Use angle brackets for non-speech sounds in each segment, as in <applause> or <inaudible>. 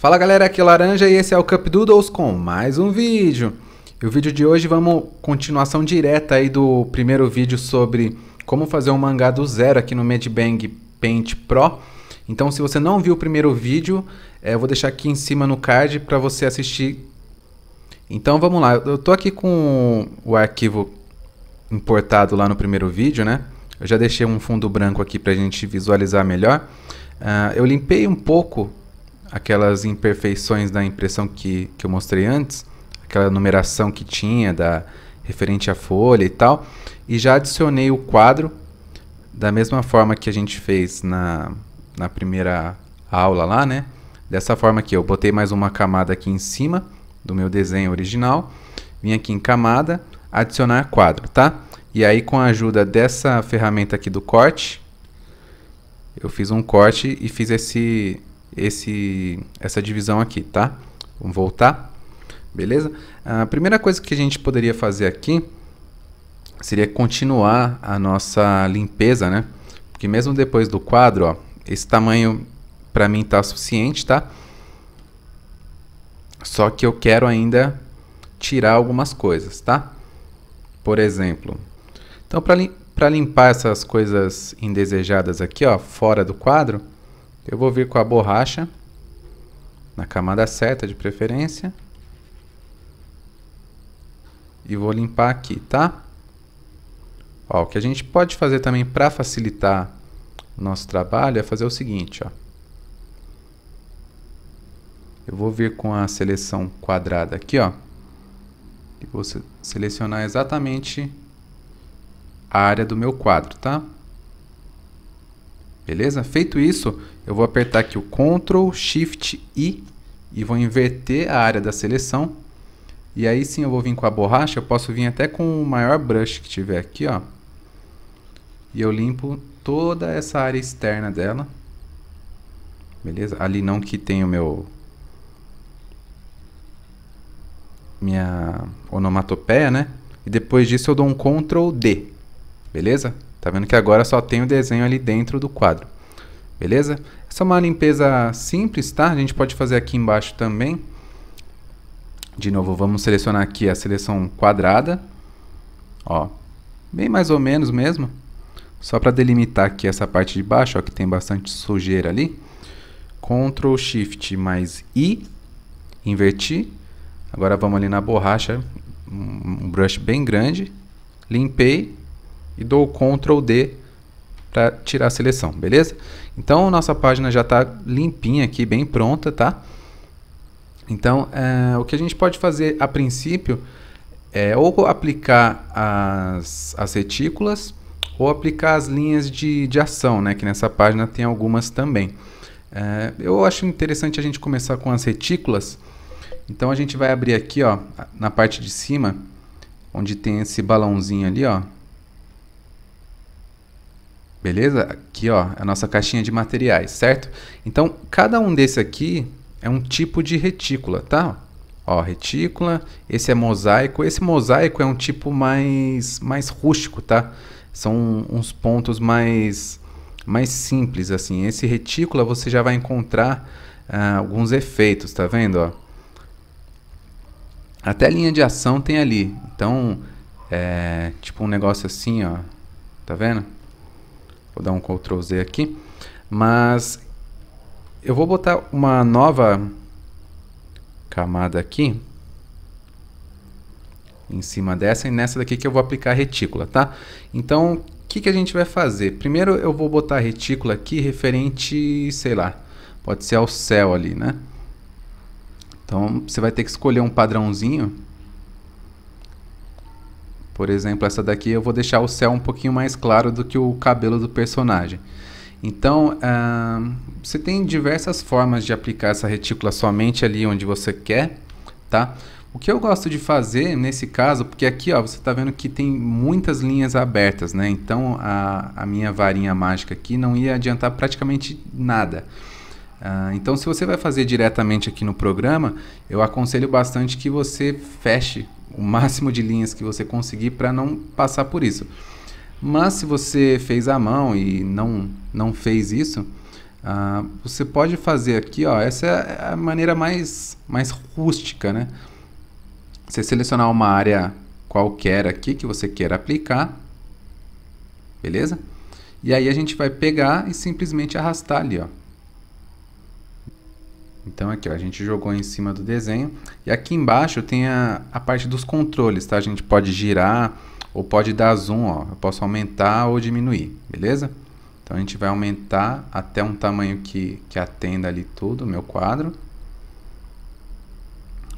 Fala galera, aqui é Laranja e esse é o Cup Doodles com mais um vídeo. E o vídeo de hoje vamos continuação direta aí do primeiro vídeo sobre como fazer um mangá do zero aqui no Medbang Paint Pro. Então se você não viu o primeiro vídeo, é, eu vou deixar aqui em cima no card para você assistir. Então vamos lá, eu tô aqui com o arquivo importado lá no primeiro vídeo, né? Eu já deixei um fundo branco aqui para a gente visualizar melhor. Uh, eu limpei um pouco aquelas imperfeições da impressão que, que eu mostrei antes, aquela numeração que tinha da referente à folha e tal, e já adicionei o quadro da mesma forma que a gente fez na, na primeira aula lá, né? Dessa forma aqui, eu botei mais uma camada aqui em cima do meu desenho original, vim aqui em camada, adicionar quadro, tá? E aí com a ajuda dessa ferramenta aqui do corte, eu fiz um corte e fiz esse, esse, essa divisão aqui, tá? Vamos voltar, beleza? A primeira coisa que a gente poderia fazer aqui seria continuar a nossa limpeza, né? Porque mesmo depois do quadro, ó, esse tamanho para mim tá suficiente, tá? Só que eu quero ainda tirar algumas coisas, tá? Por exemplo, então para limpar essas coisas indesejadas aqui, ó, fora do quadro, eu vou vir com a borracha na camada certa de preferência. E vou limpar aqui, tá? Ó, o que a gente pode fazer também para facilitar o nosso trabalho é fazer o seguinte, ó. Eu vou vir com a seleção quadrada aqui, ó. E vou selecionar exatamente a área do meu quadro, tá? Beleza? Feito isso, eu vou apertar aqui o Ctrl, Shift, I e vou inverter a área da seleção. E aí sim eu vou vir com a borracha, eu posso vir até com o maior brush que tiver aqui, ó. E eu limpo toda essa área externa dela. Beleza? Ali não que tem o meu... Minha onomatopeia, né? E depois disso eu dou um Ctrl D. Beleza? Tá vendo que agora só tem o desenho ali dentro do quadro. Beleza? Essa é uma limpeza simples, tá? A gente pode fazer aqui embaixo também. De novo, vamos selecionar aqui a seleção quadrada. Ó, bem mais ou menos mesmo. Só para delimitar aqui essa parte de baixo, ó, que tem bastante sujeira ali. Ctrl Shift mais I, invertir. Agora vamos ali na borracha, um brush bem grande. Limpei e dou Ctrl D para tirar a seleção, beleza? Então, nossa página já está limpinha aqui, bem pronta, tá? Então, é, o que a gente pode fazer a princípio é ou aplicar as, as retículas ou aplicar as linhas de, de ação, né? Que nessa página tem algumas também. É, eu acho interessante a gente começar com as retículas. Então, a gente vai abrir aqui, ó, na parte de cima, onde tem esse balãozinho ali, ó. Beleza? Aqui, ó, a nossa caixinha de materiais, certo? Então, cada um desse aqui é um tipo de retícula, tá? Ó, retícula, esse é mosaico. Esse mosaico é um tipo mais, mais rústico, tá? São uns pontos mais, mais simples, assim. Esse retícula você já vai encontrar ah, alguns efeitos, tá vendo? Ó? Até a linha de ação tem ali. Então, é tipo um negócio assim, ó. Tá vendo? Vou dar um Ctrl Z aqui. Mas eu vou botar uma nova camada aqui em cima dessa e nessa daqui que eu vou aplicar a retícula, tá? Então, o que, que a gente vai fazer? Primeiro eu vou botar a retícula aqui referente, sei lá, pode ser ao céu ali, né? Então, você vai ter que escolher um padrãozinho por exemplo, essa daqui eu vou deixar o céu um pouquinho mais claro do que o cabelo do personagem. Então, uh, você tem diversas formas de aplicar essa retícula somente ali onde você quer, tá? O que eu gosto de fazer nesse caso, porque aqui ó, você está vendo que tem muitas linhas abertas, né? Então a, a minha varinha mágica aqui não ia adiantar praticamente nada. Uh, então se você vai fazer diretamente aqui no programa, eu aconselho bastante que você feche o máximo de linhas que você conseguir para não passar por isso. Mas se você fez à mão e não, não fez isso, ah, você pode fazer aqui, ó, essa é a maneira mais, mais rústica, né? Você selecionar uma área qualquer aqui que você queira aplicar, beleza? E aí a gente vai pegar e simplesmente arrastar ali, ó. Então aqui ó, a gente jogou em cima do desenho e aqui embaixo tem a, a parte dos controles, tá? A gente pode girar ou pode dar zoom, ó. Eu posso aumentar ou diminuir, beleza? Então a gente vai aumentar até um tamanho que, que atenda ali tudo, meu quadro.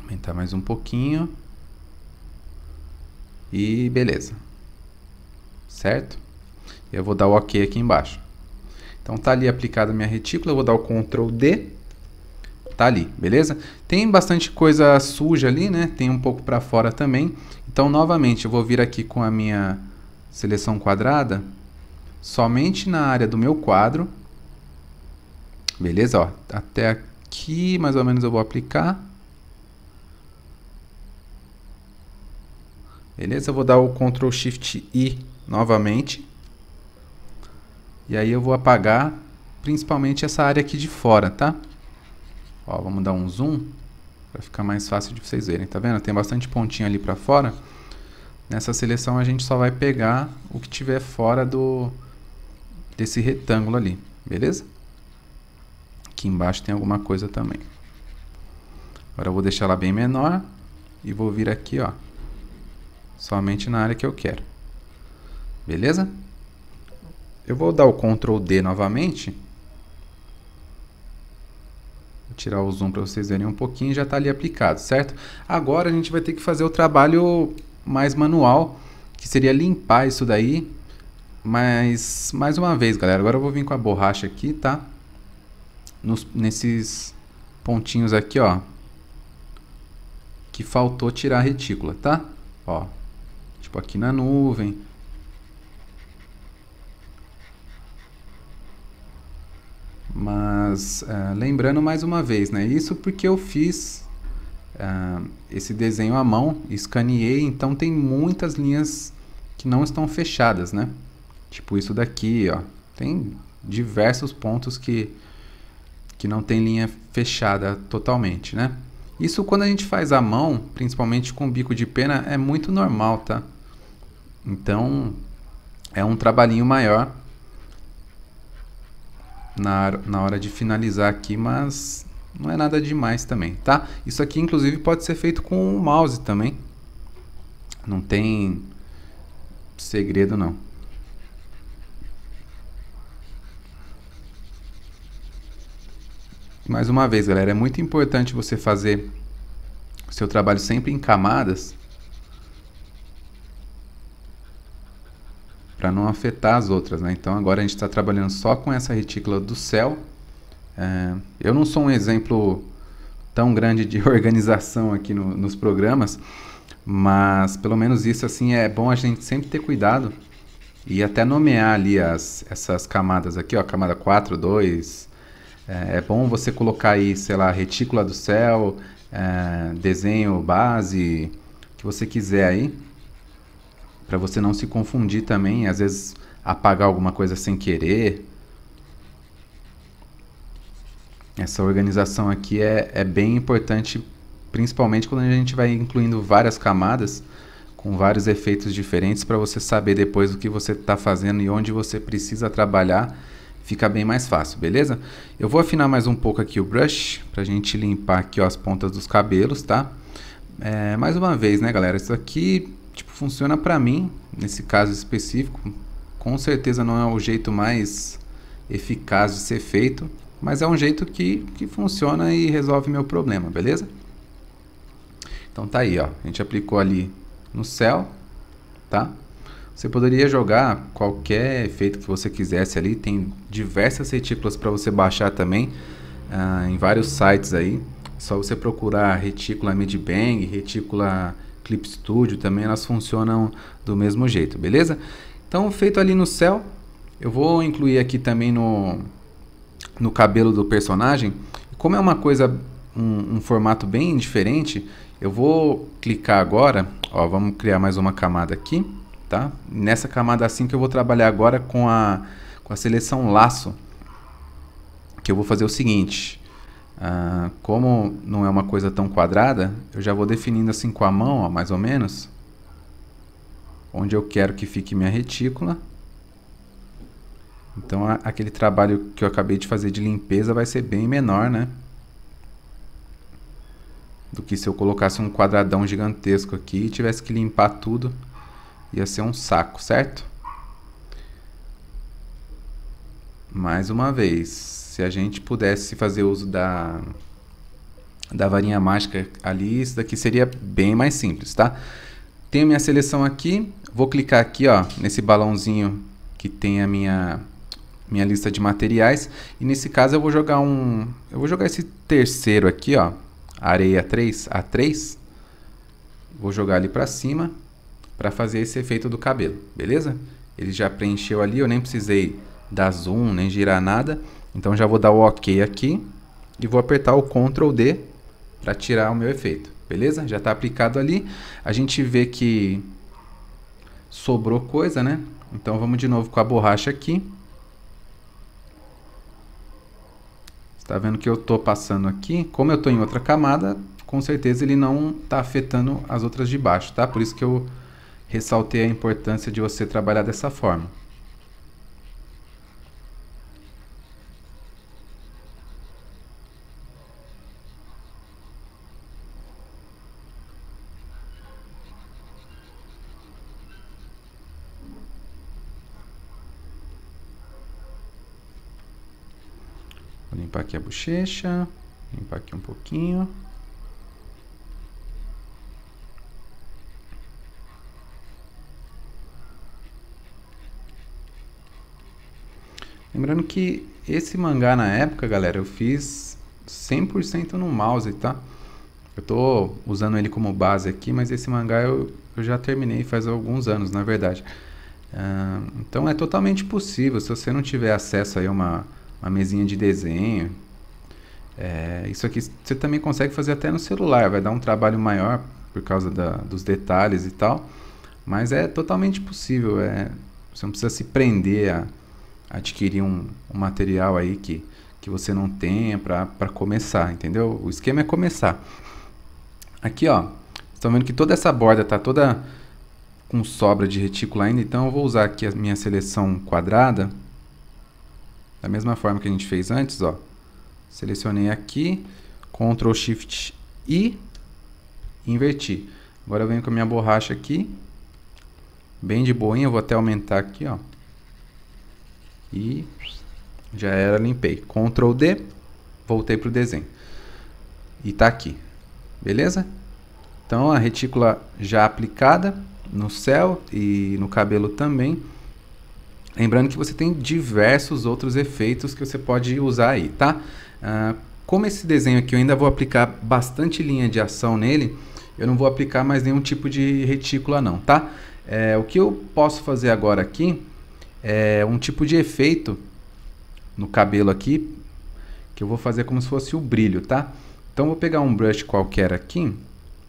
Aumentar mais um pouquinho. E beleza. Certo? Eu vou dar o OK aqui embaixo. Então tá ali aplicada a minha retícula, eu vou dar o Ctrl D tá ali, beleza? Tem bastante coisa suja ali, né? Tem um pouco para fora também. Então, novamente, eu vou vir aqui com a minha seleção quadrada, somente na área do meu quadro. Beleza? Ó, até aqui, mais ou menos, eu vou aplicar. Beleza? Eu vou dar o Ctrl Shift I novamente. E aí eu vou apagar principalmente essa área aqui de fora, Tá? Ó, vamos dar um zoom para ficar mais fácil de vocês verem, tá vendo? Tem bastante pontinha ali para fora. Nessa seleção a gente só vai pegar o que tiver fora do desse retângulo ali, beleza? Aqui embaixo tem alguma coisa também. Agora eu vou deixar ela bem menor e vou vir aqui, ó, somente na área que eu quero. Beleza? Eu vou dar o Ctrl D novamente Vou tirar o zoom para vocês verem um pouquinho, já está ali aplicado, certo? Agora a gente vai ter que fazer o trabalho mais manual, que seria limpar isso daí. Mas, mais uma vez, galera, agora eu vou vir com a borracha aqui, tá? Nos, nesses pontinhos aqui, ó. Que faltou tirar a retícula, tá? Ó, tipo aqui na nuvem, Mas uh, lembrando mais uma vez, né? Isso porque eu fiz uh, esse desenho à mão, escaneei, então tem muitas linhas que não estão fechadas, né? Tipo isso daqui, ó. Tem diversos pontos que, que não tem linha fechada totalmente, né? Isso quando a gente faz à mão, principalmente com bico de pena, é muito normal, tá? Então é um trabalhinho maior na, na hora de finalizar aqui, mas não é nada demais também, tá? Isso aqui, inclusive, pode ser feito com o mouse também. Não tem segredo, não. Mais uma vez, galera, é muito importante você fazer o seu trabalho sempre em camadas para não afetar as outras. Né? Então agora a gente está trabalhando só com essa retícula do céu. É, eu não sou um exemplo tão grande de <laughs> organização aqui no, nos programas, mas pelo menos isso assim é bom a gente sempre ter cuidado e até nomear ali as, essas camadas aqui, ó, camada 4, 2. É, é bom você colocar aí, sei lá, retícula do céu, é, desenho base, que você quiser aí para você não se confundir também, às vezes apagar alguma coisa sem querer. Essa organização aqui é, é bem importante, principalmente quando a gente vai incluindo várias camadas com vários efeitos diferentes para você saber depois o que você está fazendo e onde você precisa trabalhar, fica bem mais fácil, beleza? Eu vou afinar mais um pouco aqui o brush para a gente limpar aqui ó, as pontas dos cabelos, tá? É, mais uma vez, né, galera? Isso aqui tipo, funciona para mim, nesse caso específico. Com certeza não é o jeito mais eficaz de ser feito, mas é um jeito que, que funciona e resolve meu problema, beleza? Então tá aí, ó. A gente aplicou ali no céu, tá? Você poderia jogar qualquer efeito que você quisesse ali. Tem diversas retículas para você baixar também ah, em vários sites aí. É só você procurar retícula Midbang, retícula Clip Studio também, elas funcionam do mesmo jeito, beleza? Então, feito ali no céu, eu vou incluir aqui também no, no cabelo do personagem. Como é uma coisa, um, um formato bem diferente, eu vou clicar agora, ó, vamos criar mais uma camada aqui, tá? Nessa camada assim que eu vou trabalhar agora com a, com a seleção laço, que eu vou fazer o seguinte, ah, como não é uma coisa tão quadrada, eu já vou definindo assim com a mão, ó, mais ou menos, onde eu quero que fique minha retícula. Então a, aquele trabalho que eu acabei de fazer de limpeza vai ser bem menor, né? Do que se eu colocasse um quadradão gigantesco aqui e tivesse que limpar tudo, ia ser um saco, certo? Mais uma vez, se a gente pudesse fazer uso da, da varinha mágica ali, isso daqui seria bem mais simples, tá? Tenho minha seleção aqui, vou clicar aqui, ó, nesse balãozinho que tem a minha minha lista de materiais e nesse caso eu vou jogar um eu vou jogar esse terceiro aqui ó areia 3 A3 vou jogar ali para cima para fazer esse efeito do cabelo beleza ele já preencheu ali eu nem precisei dar zoom nem girar nada então já vou dar o OK aqui e vou apertar o Ctrl D para tirar o meu efeito. Beleza? Já está aplicado ali. A gente vê que sobrou coisa, né? Então vamos de novo com a borracha aqui. Está vendo que eu estou passando aqui? Como eu estou em outra camada, com certeza ele não está afetando as outras de baixo, tá? Por isso que eu ressaltei a importância de você trabalhar dessa forma. bochecha, limpar aqui um pouquinho. Lembrando que esse mangá na época, galera, eu fiz 100% no mouse, tá? Eu tô usando ele como base aqui, mas esse mangá eu, eu já terminei faz alguns anos, na verdade. Uh, então é totalmente possível, se você não tiver acesso aí a uma, uma mesinha de desenho, é, isso aqui você também consegue fazer até no celular, vai dar um trabalho maior por causa da, dos detalhes e tal, mas é totalmente possível. É, você não precisa se prender a adquirir um, um material aí que, que você não tenha para começar, entendeu? O esquema é começar. Aqui, ó, estão vendo que toda essa borda está toda com sobra de retículo ainda, então eu vou usar aqui a minha seleção quadrada, da mesma forma que a gente fez antes, ó Selecionei aqui, Ctrl Shift I, inverti. Agora eu venho com a minha borracha aqui, bem de boinha, vou até aumentar aqui, ó. E já era, limpei. Ctrl D, voltei pro desenho. E tá aqui. Beleza? Então a retícula já aplicada no céu e no cabelo também. Lembrando que você tem diversos outros efeitos que você pode usar aí, tá? Ah, como esse desenho aqui eu ainda vou aplicar bastante linha de ação nele, eu não vou aplicar mais nenhum tipo de retícula não, tá? É, o que eu posso fazer agora aqui é um tipo de efeito no cabelo aqui, que eu vou fazer como se fosse o brilho, tá? Então vou pegar um brush qualquer aqui,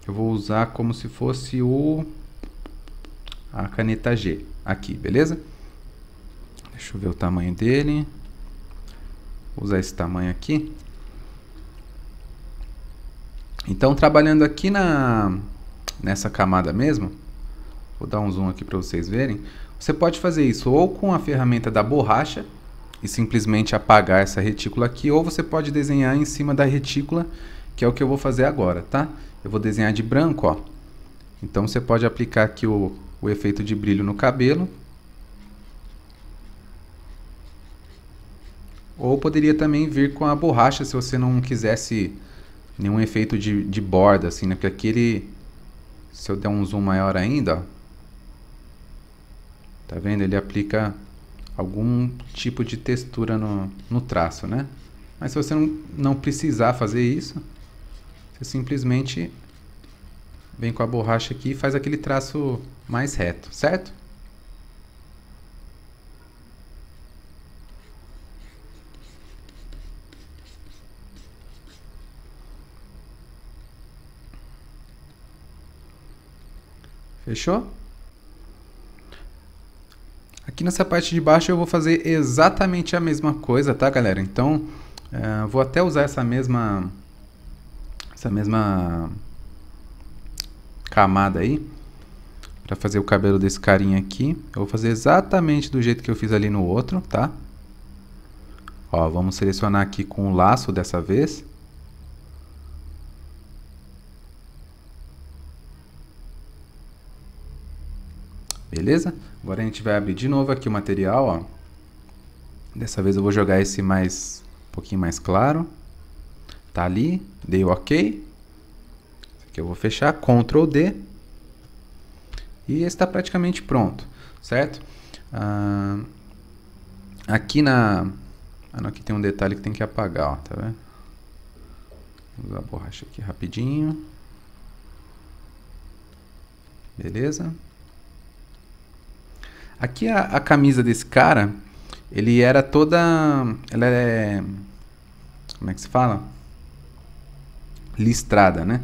eu vou usar como se fosse o a caneta G aqui, beleza? Deixa eu ver o tamanho dele. Vou usar esse tamanho aqui. Então, trabalhando aqui na, nessa camada mesmo, vou dar um zoom aqui para vocês verem, você pode fazer isso ou com a ferramenta da borracha e simplesmente apagar essa retícula aqui, ou você pode desenhar em cima da retícula, que é o que eu vou fazer agora, tá? Eu vou desenhar de branco, ó. Então, você pode aplicar aqui o, o efeito de brilho no cabelo, Ou poderia também vir com a borracha se você não quisesse nenhum efeito de, de borda, assim, né? Porque aqui ele. Se eu der um zoom maior ainda, ó, tá vendo? Ele aplica algum tipo de textura no, no traço, né? Mas se você não, não precisar fazer isso, você simplesmente vem com a borracha aqui e faz aquele traço mais reto, certo? Fechou? Aqui nessa parte de baixo eu vou fazer exatamente a mesma coisa, tá, galera? Então, uh, vou até usar essa mesma... Essa mesma camada aí para fazer o cabelo desse carinha aqui. Eu vou fazer exatamente do jeito que eu fiz ali no outro, tá? Ó, vamos selecionar aqui com o laço dessa vez. Beleza? Agora a gente vai abrir de novo aqui o material, ó. Dessa vez eu vou jogar esse mais, um pouquinho mais claro. Tá ali, dei o OK. Esse aqui eu vou fechar, Ctrl D. E está praticamente pronto, certo? Ah, aqui na... Ah, não, aqui tem um detalhe que tem que apagar, ó, tá vendo? Vou usar a borracha aqui rapidinho. Beleza? Aqui a, a camisa desse cara, ele era toda. Ela é. Como é que se fala? Listrada, né?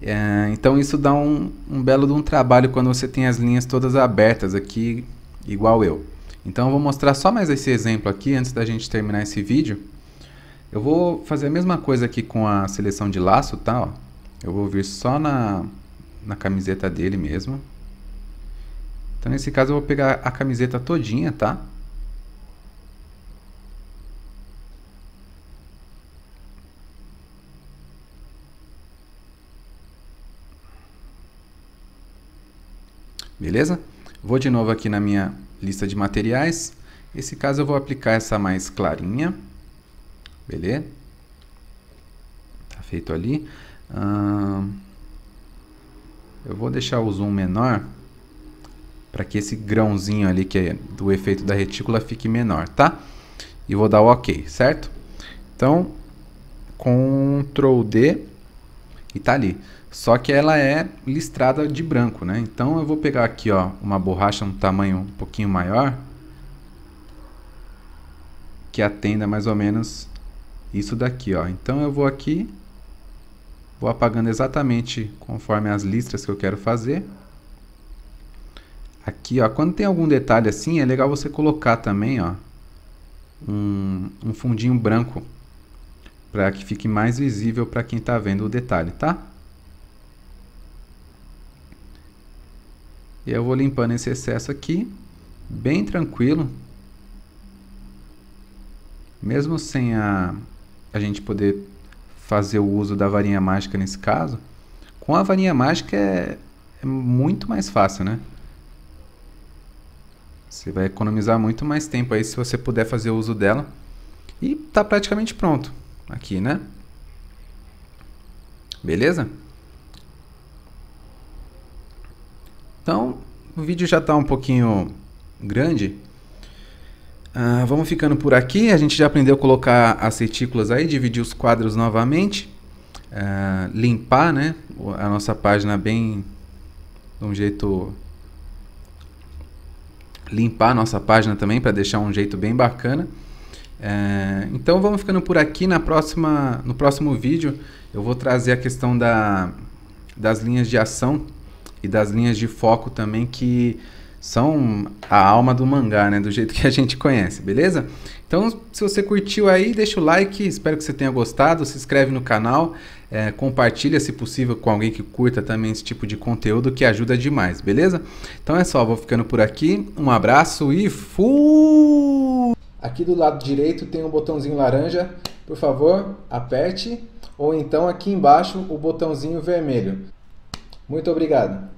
É, então isso dá um, um belo de um trabalho quando você tem as linhas todas abertas aqui, igual eu. Então eu vou mostrar só mais esse exemplo aqui antes da gente terminar esse vídeo. Eu vou fazer a mesma coisa aqui com a seleção de laço, tá? Ó. Eu vou vir só na, na camiseta dele mesmo. Então, nesse caso, eu vou pegar a camiseta todinha, tá? Beleza? Vou de novo aqui na minha lista de materiais. Nesse caso, eu vou aplicar essa mais clarinha. Beleza? Tá feito ali. Eu vou deixar o zoom menor para que esse grãozinho ali que é do efeito da retícula fique menor, tá? E vou dar o OK, certo? Então, Ctrl D e tá ali. Só que ela é listrada de branco, né? Então eu vou pegar aqui, ó, uma borracha um tamanho um pouquinho maior que atenda mais ou menos isso daqui, ó. Então eu vou aqui vou apagando exatamente conforme as listras que eu quero fazer. Aqui, ó, quando tem algum detalhe assim, é legal você colocar também, ó, um, um fundinho branco para que fique mais visível para quem está vendo o detalhe, tá? E eu vou limpando esse excesso aqui, bem tranquilo. Mesmo sem a, a gente poder fazer o uso da varinha mágica nesse caso, com a varinha mágica é, é muito mais fácil, né? Você vai economizar muito mais tempo aí se você puder fazer uso dela. E está praticamente pronto aqui, né? Beleza? Então, o vídeo já está um pouquinho grande. Ah, vamos ficando por aqui. A gente já aprendeu a colocar as retículas aí, dividir os quadros novamente. Ah, limpar né, a nossa página bem de um jeito limpar nossa página também para deixar um jeito bem bacana. É, então vamos ficando por aqui. Na próxima, no próximo vídeo eu vou trazer a questão da, das linhas de ação e das linhas de foco também que são a alma do mangá, né? Do jeito que a gente conhece, beleza? Então, se você curtiu aí, deixa o like. Espero que você tenha gostado. Se inscreve no canal. É, compartilha, se possível, com alguém que curta também esse tipo de conteúdo que ajuda demais, beleza? Então é só, vou ficando por aqui. Um abraço e fui! Aqui do lado direito tem um botãozinho laranja. Por favor, aperte. Ou então aqui embaixo o botãozinho vermelho. Muito obrigado.